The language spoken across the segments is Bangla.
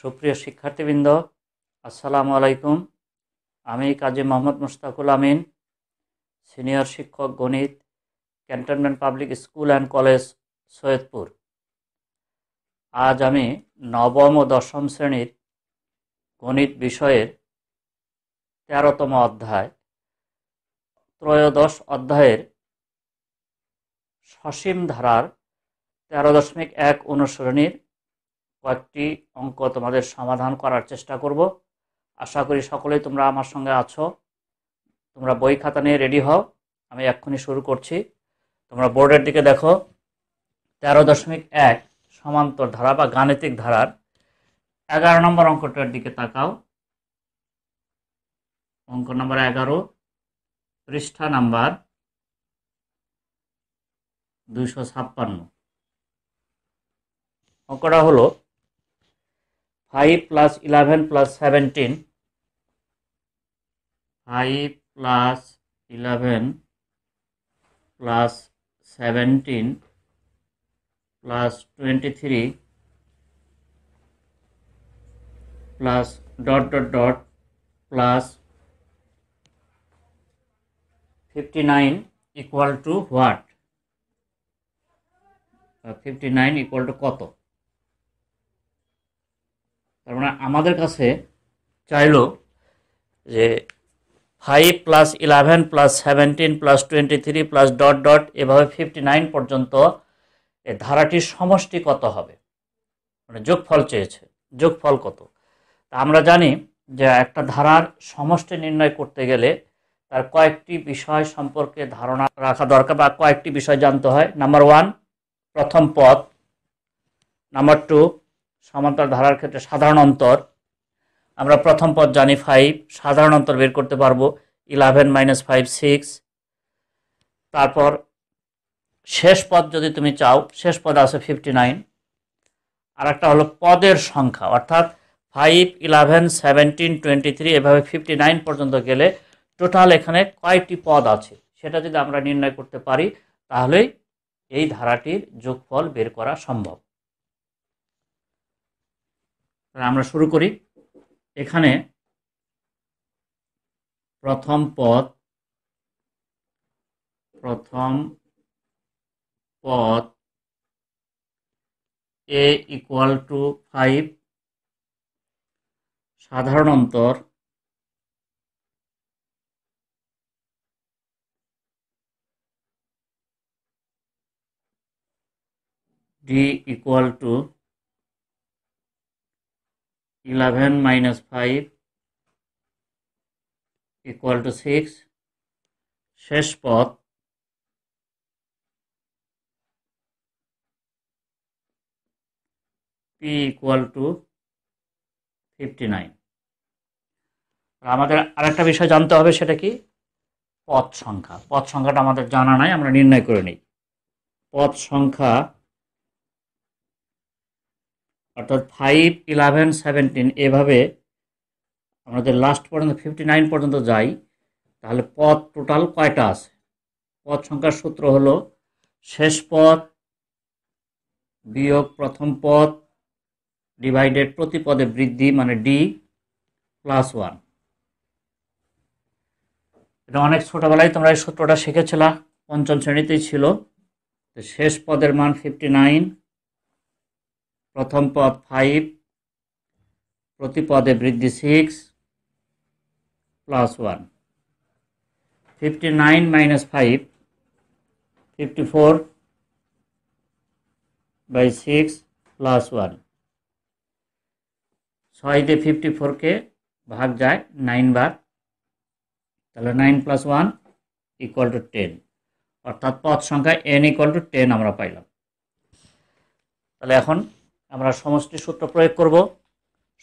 সুপ্রিয় শিক্ষার্থীবৃন্দ আসসালামু আলাইকুম আমি কাজী মোহাম্মদ মুস্তাকুল আমিন সিনিয়র শিক্ষক গণিত cantonment public school and college Saidpur আজ আমি নবম ও দশম শ্রেণীর গণিত বিষয়ের তেরোতম অধ্যায় ত্রয়োদশ অধ্যায়ের সসীম ধারার তেরো দশমিক এক অনুসরণীর কয়েকটি অঙ্ক তোমাদের সমাধান করার চেষ্টা করব আশা করি সকলেই তোমরা আমার সঙ্গে আছো তোমরা বই খাতা নিয়ে রেডি হও আমি এক্ষুনি শুরু করছি তোমরা বোর্ডের দিকে দেখো তেরো দশমিক এক সমান্তর ধারা বা গাণিতিক ধারার এগারো নম্বর অঙ্কটার দিকে তাকাও অঙ্ক নম্বর এগারো পৃষ্ঠা নাম্বার দুইশো ছাপ্পান্ন অঙ্কটা হলো 5 plus 11 plus 17 5 plus 11 plus 17 plus 23 plus dot dot dot plus 59 equal to what? Uh, 59 equal to কত তার মানে আমাদের কাছে চাইলো যে five plus eleven plus seventeen plus twenty three plus dot dot এভাবে ফিফটি নাইন পর্যন্ত এ ধারাটির সমষ্টি কত হবে মানে যোগফল চেয়েছে যোগফল কত তা আমরা জানি যে একটা ধারার সমষ্টি নির্ণয় করতে গেলে তার কয়েকটি বিষয় সম্পর্কে ধারণা রাখা দরকার বা কয়েকটি বিষয় জানতে হয় নাম্বার ওয়ান প্রথম পথ নাম্বার টু সমান্তরাল ধারার ক্ষেত্রে সাধারণ অন্তর আমরা প্রথম পদ জানি ফাইভ সাধারণ অন্তর বের করতে পারবো ইলেভেন মাইনাস ফাইভ সিক্স তারপর শেষ পদ যদি তুমি চাও শেষ পদ আছে ফিফটি নাইন আর একটা হলো পদের সংখ্যা অর্থাৎ five eleven seventeen twenty three এভাবে ফিফটি নাইন পর্যন্ত গেলে টোটাল এখানে কয়টি পদ আছে সেটা যদি আমরা নির্ণয় করতে পারি তাহলেই এই ধারাটির যোগফল বের করা সম্ভব আমরা শুরু করি এখানে প্রথম পদ প্রথম পদ এ ইকুয়াল টু ফাইভ সাধারণ অন্তর D equal to 11 minus 5 equal to 6 শেষ পথ p equal to 59 আমাদের আরেকটা বিষয় জানতে হবে সেটা কি পথ সংখ্যা পথ সংখ্যাটা আমাদের জানা নাই আমরা নির্ণয় করে নিই পথ সংখ্যা অর্থাৎ ফাইভ ইলেভেন সেভেন্টিন এভাবে আমাদের লাস্ট পর্যন্ত ফিফটি নাইন পর্যন্ত যাই তাহলে পথ টোটাল কয়টা আছে পথ সংখ্যার সূত্র হলো শেষ পদ বিয়োগ প্রথম পদ ডিভাইডেড প্রতি পদে বৃদ্ধি মানে ডি প্লাস ওয়ান এটা অনেক ছোটোবেলায় তোমরা এই সূত্রটা শিখেছিলা পঞ্চম শ্রেণীতেই ছিল তো শেষ পদের মান ফিফটি নাইন প্রথম পদ ফাইভ প্রতি পদে বৃদ্ধি six plus one fifty nine minus five fifty four by six plus one ছয় দিয়ে ফিফটি ফোরকে ভাগ যায় নাইন বার তাহলে nine plus one equal to ten অর্থাৎ পদ সংখ্যা এন ইকুয়াল টু টেন আমরা পাইলাম তাহলে এখন আমরা সমষ্টি সূত্র প্রয়োগ করব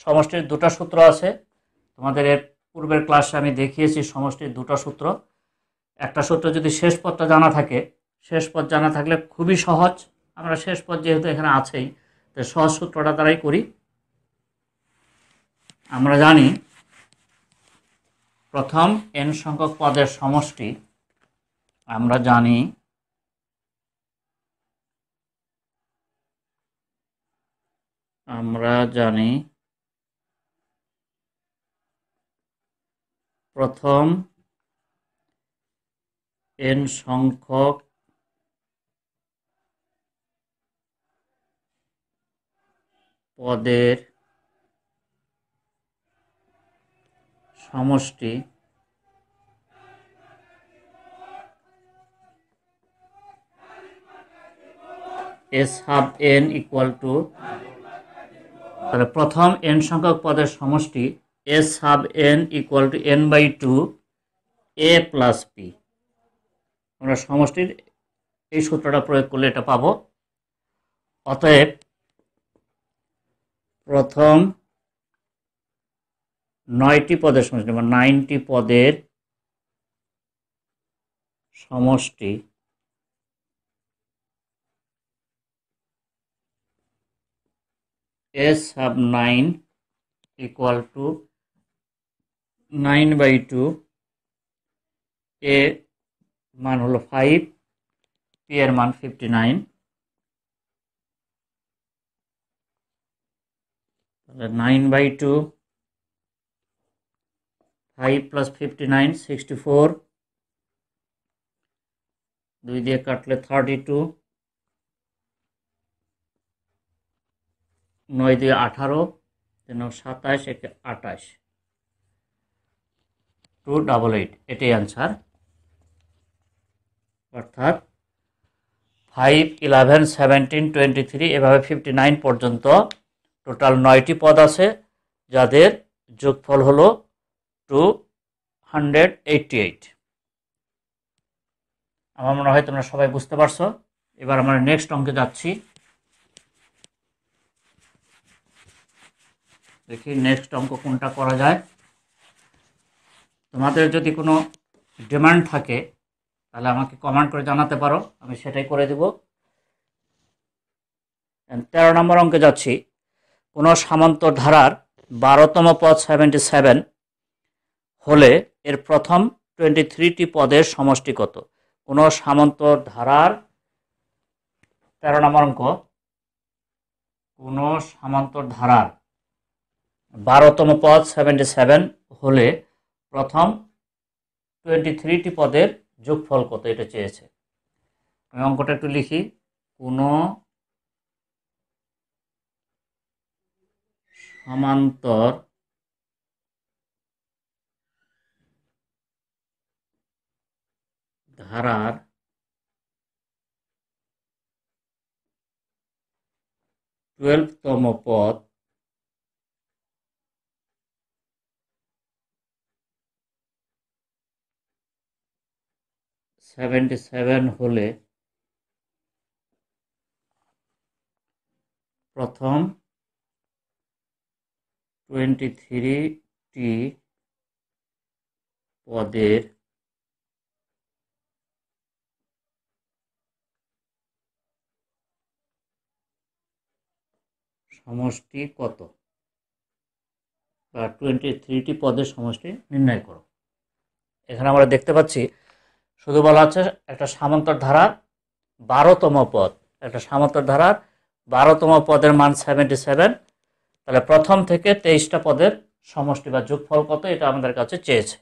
সমষ্টির দুটা সূত্র আছে তোমাদের এর পূর্বের ক্লাসে আমি দেখিয়েছি সমষ্টির দুটা সূত্র একটা সূত্র যদি শেষ পদটা জানা থাকে শেষ পদ জানা থাকলে খুবই সহজ আমরা শেষ পদ যেহেতু এখানে আছেই তো সহজ সূত্রটা দ্বারাই করি আমরা জানি প্রথম এন সংখ্যক পদের সমষ্টি আমরা জানি আমরা জানি প্রথম এন সংখ্যক পদের সমষ্টি S half N equal to তাহলে প্রথম এন সংখ্যক পদের সমষ্টি A sub N equal to N by two A plus P আমরা সমষ্টির এই সূত্রটা প্রয়োগ করলে এটা পাব অতএব প্রথম নয়টি পদের সমষ্টি বা মানে নাইনটি পদের সমষ্টি S half nine equal to nine by two A मान हल फाइव पी एर मान fifty nine nine by two five plus fifty nine sixty four दुई दिए काटले थार्टी टू নয় দুই আঠারো যেন সাতাশ এক আঠাশ টু ডাবল এইট এটাই অ্যান্সার অর্থাৎ five eleven seventeen twenty three এভাবে ফিফটি নাইন পর্যন্ত টোটাল নয়টি পদ আছে যাদের যোগফল হলো টু হান্ড্রেড এইটটি এইট আমার মনে হয় তোমরা সবাই বুঝতে পারছো এবার আমরা নেক্সট অঙ্কে যাচ্ছি দেখি নেক্সট অঙ্ক কোনটা করা যায় তোমাদের যদি কোনো ডিমান্ড থাকে তাহলে আমাকে কমান্ড করে জানাতে পারো আমি সেটাই করে দেব তেরো নম্বর অঙ্কে যাচ্ছি কোনো সামন্ত ধারার বারোতম পদ সেভেন্টি সেভেন হলে এর প্রথম টোয়েন্টি থ্রিটি পদের সমষ্টি কত কোনো সামন্ত ধারার তেরো নম্বর অঙ্ক কোনো সামান্তর ধারার বারোতম পদ সেভেন্টি সেভেন হলে প্রথম টোয়েন্টি থ্রিটি পদের যোগফল কত এটা চেয়েছে আমি অঙ্কটা একটু লিখি কোনো সমান্তর ধারার টুয়েলভতম পথ সেভেন্টি সেভেন হলে প্রথম টোয়েন্টি থ্রিটি পদের সমষ্টি কত বা টোয়েন্টি থ্রিটি পদের সমষ্টি নির্ণয় করো এখানে আমরা দেখতে পাচ্ছি শুধু বলা হচ্ছে একটা সামন্তর ধারার বারোতম পদ একটা সামান্তর ধারার বারোতম পদের মান সেভেন্টি সেভেন তাহলে প্রথম থেকে তেইশটা পদের সমষ্টি বা যোগফল কত এটা আমাদের কাছে চেয়েছে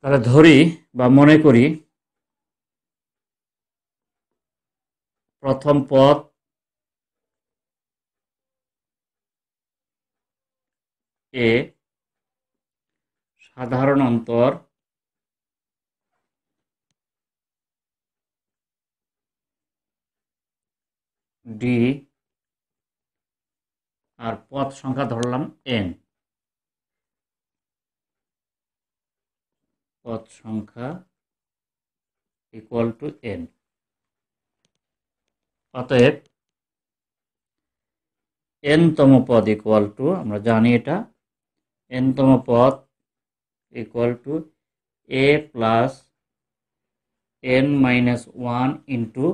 তাহলে ধরি বা মনে করি প্রথম পদ এ সাধারণ অন্তর ডি আর পথ সংখ্যা ধরলাম এন পথ সংখ্যা ইকুয়াল টু এন অতএব এনতম পদ ইকুয়াল টু আমরা জানি এটা এনতম পদ equal to A plus N minus one into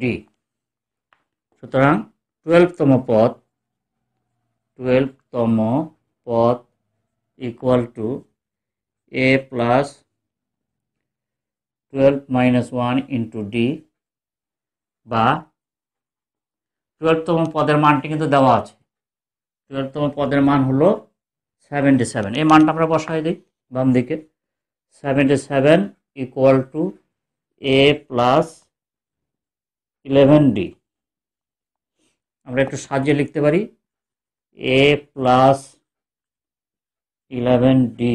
D সুতরাং টুয়েলভতম পদ টুয়েলভতম পদ equal to A plus twelve minus one into D বা টুয়েলভতম পদের মানটি কিন্তু দেওয়া আছে টুয়েলভতম পদের মান হলো সেভেন্টি সেভেন এই মানটা আমরা বসাই দিই বাম দিকে seventy seven equal to A plus eleven D আমরা একটু সাহায্যে লিখতে পারি A plus eleven D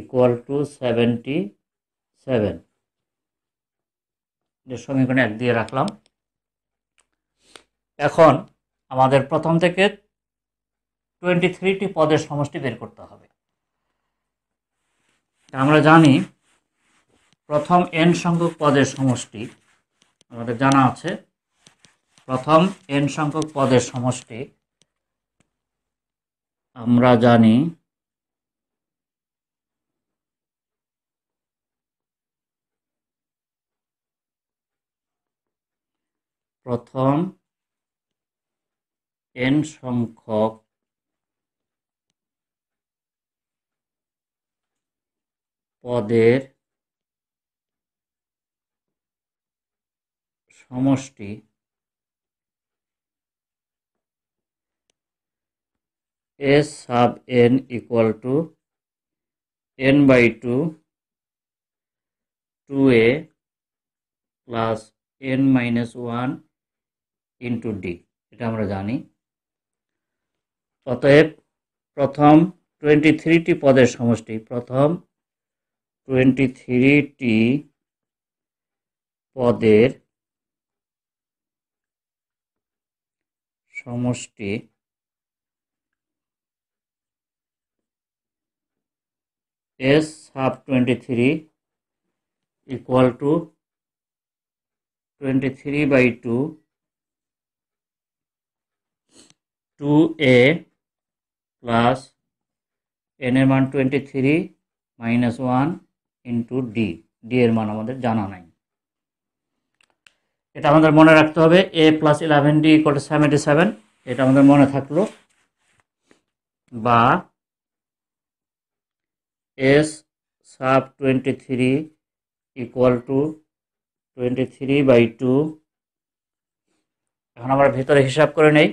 equal to seventy seven সমীকরণে এক দিয়ে রাখলাম এখন আমাদের প্রথম থেকে টোয়েন্টি থ্রিটি পদের সমষ্টি বের করতে হবে আমরা জানি প্রথম এন সংখ্যক পদের সমষ্টি আমাদের জানা আছে প্রথম এন সংখ্যক পদের সমষ্টি আমরা জানি প্রথম এন সংখ্যক পদের সমষ্টি s sub n equal to n by 2 2a plus n minus one into D এটা আমরা জানি অতএব প্রথম টোয়েন্টি টি পদের সমষ্টি প্রথম টোয়েন্টি টি পদের সমষ্টি s half 23 equal to 23 by 2 2a plus n এর মান 23 minus 1 into d d এর মান আমাদের জানা নাই এটা আমাদের মনে রাখতে হবে a plus eleven D equal to seventy seven এটা আমাদের মনে থাকলো বা S sub twenty three equal to twenty three by two এখন আমরা ভেতরে হিসাব করে নেই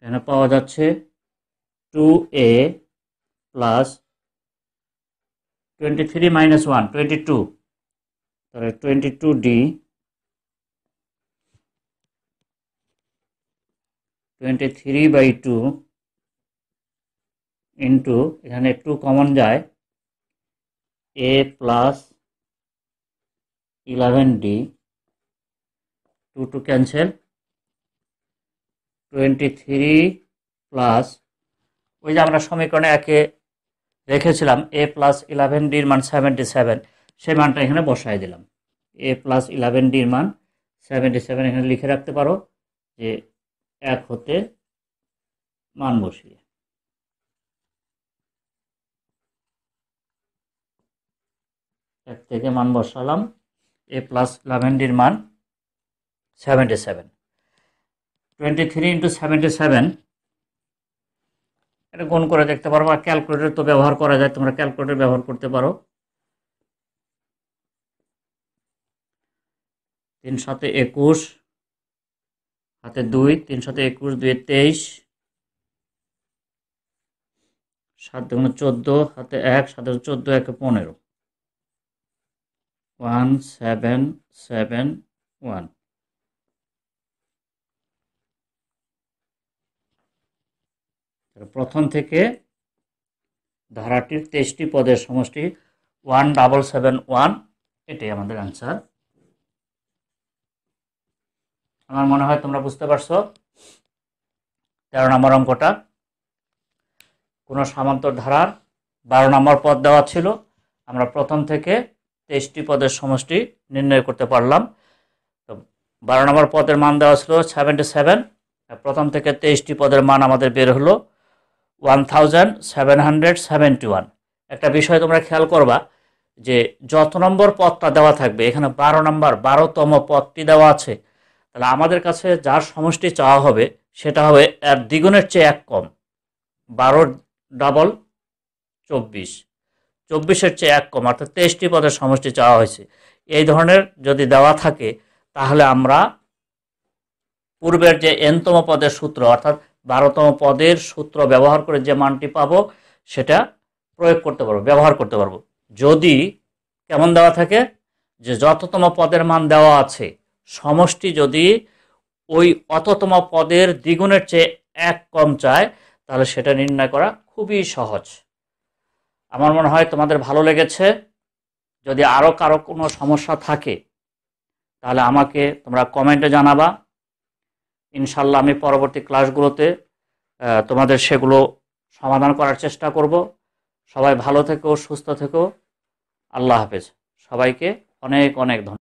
এখানে পাওয়া যাচ্ছে two A plus twenty three minus one twenty two তাহলে twenty two D twenty three by two into এখানে টু কমন যায় a plus 11d 2 to cancel 23 plus ওই যে আমরা সমীকরণে একে রেখেছিলাম এ প্লাস ইলেভেন ডির মান সেভেন্টি সেভেন সেই মানটা এখানে বসায় দিলাম এ প্লাস ইলেভেন ডির মান সেভেন্টি সেভেন এখানে লিখে রাখতে পারো যে এক হতে মান বসিয়ে এক থেকে মান বসালাম এ প্লাস ইলেভেনটির মান seventy seven twenty three into seventy seven এটা গুণ করে দেখতে পারো বা ক্যালকুলেটর তো ব্যবহার করা যায় তোমরা ক্যালকুলেটর ব্যবহার করতে পারো তিন সাথে একুশ হাতে দুই তিন সাথে একুশ দুয়ে তেইশ সাত দুগুণ চোদ্দো হাতে এক সাত চোদ্দো একে পনেরো ওয়ান সেভেন সেভেন ওয়ান প্রথম থেকে ধারাটির তেইশটি পদের সমষ্টি ওয়ান ডাবল সেভেন ওয়ান এটাই আমাদের অ্যান্সার আমার মনে হয় তোমরা বুঝতে পারছো তেরো নম্বর অঙ্কটা কোনো সামান্তর ধারার বারো নম্বর পদ দেওয়া ছিল আমরা প্রথম থেকে তেইশটি পদের সমষ্টি নির্ণয় করতে পারলাম তো বারো নম্বর পদের মান দেওয়া ছিল সেভেন্টি সেভেন প্রথম থেকে তেইশটি পদের মান আমাদের বের হলো one thousand seven hundred seventy one একটা বিষয় তোমরা খেয়াল করবা যে যত নম্বর পদটা দেওয়া থাকবে এখানে বারো নম্বর বারোতম পদটি দেওয়া আছে তাহলে আমাদের কাছে যার সমষ্টি চাওয়া হবে সেটা হবে এক দ্বিগুণের চেয়ে এক কম বারো ডাবল চব্বিশ চব্বিশের চেয়ে এক কম অর্থাৎ তেইশটি পদের সমষ্টি চাওয়া হয়েছে এই ধরনের যদি দেওয়া থাকে তাহলে আমরা পূর্বের যে এনতম পদের সূত্র অর্থাৎ বারোতম পদের সূত্র ব্যবহার করে যে মানটি পাব সেটা প্রয়োগ করতে পারবো ব্যবহার করতে পারবো যদি কেমন দেওয়া থাকে যে যততম পদের মান দেওয়া আছে সমষ্টি যদি ওই অততম পদের দ্বিগুণের চেয়ে এক কম চায় তাহলে সেটা নির্ণয় করা খুবই সহজ আমার মনে হয় তোমাদের ভালো লেগেছে যদি আরও কারো কোনো সমস্যা থাকে তাহলে আমাকে তোমরা কমেন্টে জানাবা ইনশাল্লাহ আমি পরবর্তী ক্লাসগুলোতে তোমাদের সেগুলো সমাধান করার চেষ্টা করব সবাই ভালো থেকো সুস্থ থেকো আল্লাহ হাফেজ সবাইকে অনেক অনেক ধন্যবাদ